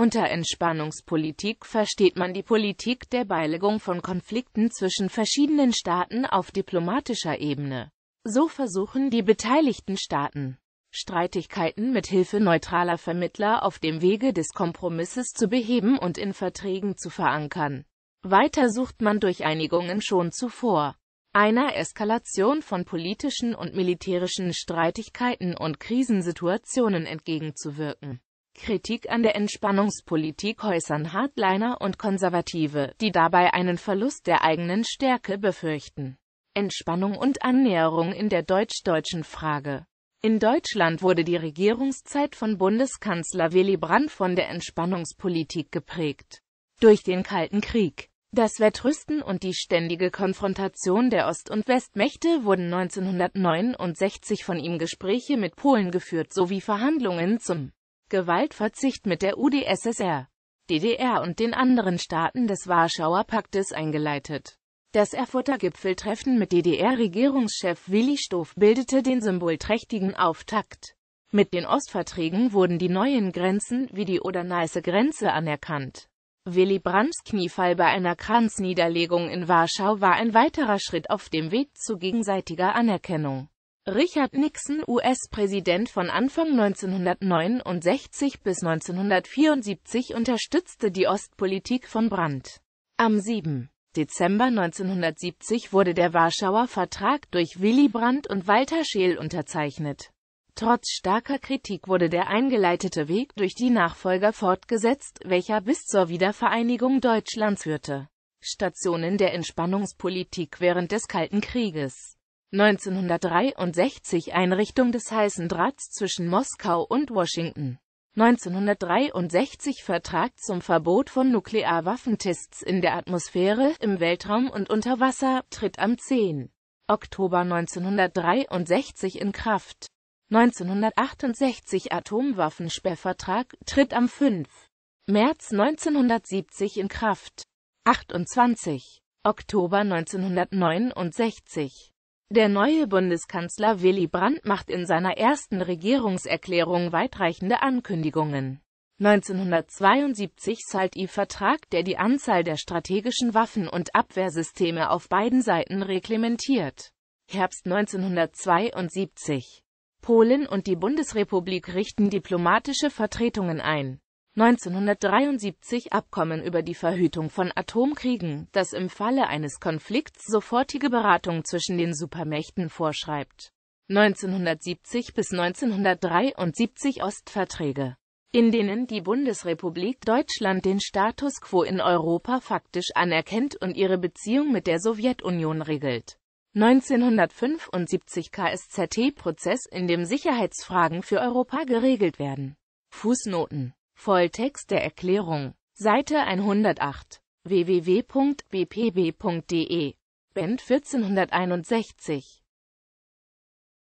Unter Entspannungspolitik versteht man die Politik der Beilegung von Konflikten zwischen verschiedenen Staaten auf diplomatischer Ebene. So versuchen die beteiligten Staaten, Streitigkeiten mit Hilfe neutraler Vermittler auf dem Wege des Kompromisses zu beheben und in Verträgen zu verankern. Weiter sucht man durch Einigungen schon zuvor einer Eskalation von politischen und militärischen Streitigkeiten und Krisensituationen entgegenzuwirken. Kritik an der Entspannungspolitik äußern Hardliner und Konservative, die dabei einen Verlust der eigenen Stärke befürchten. Entspannung und Annäherung in der deutsch-deutschen Frage in Deutschland wurde die Regierungszeit von Bundeskanzler Willy Brandt von der Entspannungspolitik geprägt. Durch den Kalten Krieg, das Wettrüsten und die ständige Konfrontation der Ost- und Westmächte wurden 1969 von ihm Gespräche mit Polen geführt sowie Verhandlungen zum Gewaltverzicht mit der UdSSR, DDR und den anderen Staaten des Warschauer Paktes eingeleitet. Das Erfurter Gipfeltreffen mit DDR-Regierungschef Willi Stoff bildete den symbolträchtigen Auftakt. Mit den Ostverträgen wurden die neuen Grenzen wie die Oder-Neiße Grenze anerkannt. Willy Brandts Kniefall bei einer Kranzniederlegung in Warschau war ein weiterer Schritt auf dem Weg zu gegenseitiger Anerkennung. Richard Nixon, US-Präsident von Anfang 1969 bis 1974, unterstützte die Ostpolitik von Brandt. Am 7. Dezember 1970 wurde der Warschauer Vertrag durch Willy Brandt und Walter Scheel unterzeichnet. Trotz starker Kritik wurde der eingeleitete Weg durch die Nachfolger fortgesetzt, welcher bis zur Wiedervereinigung Deutschlands führte. Stationen der Entspannungspolitik während des Kalten Krieges 1963 Einrichtung des Heißen Drahts zwischen Moskau und Washington. 1963 Vertrag zum Verbot von Nuklearwaffentests in der Atmosphäre, im Weltraum und unter Wasser, tritt am 10. Oktober 1963 in Kraft. 1968 Atomwaffensperrvertrag, tritt am 5. März 1970 in Kraft. 28. Oktober 1969 der neue Bundeskanzler Willy Brandt macht in seiner ersten Regierungserklärung weitreichende Ankündigungen. 1972 zahlt i Vertrag, der die Anzahl der strategischen Waffen und Abwehrsysteme auf beiden Seiten reglementiert. Herbst 1972. Polen und die Bundesrepublik richten diplomatische Vertretungen ein. 1973 Abkommen über die Verhütung von Atomkriegen, das im Falle eines Konflikts sofortige Beratung zwischen den Supermächten vorschreibt. 1970 bis 1973 Ostverträge, in denen die Bundesrepublik Deutschland den Status quo in Europa faktisch anerkennt und ihre Beziehung mit der Sowjetunion regelt. 1975 KSZT-Prozess, in dem Sicherheitsfragen für Europa geregelt werden. Fußnoten Volltext der Erklärung. Seite 108. www.bpb.de Band 1461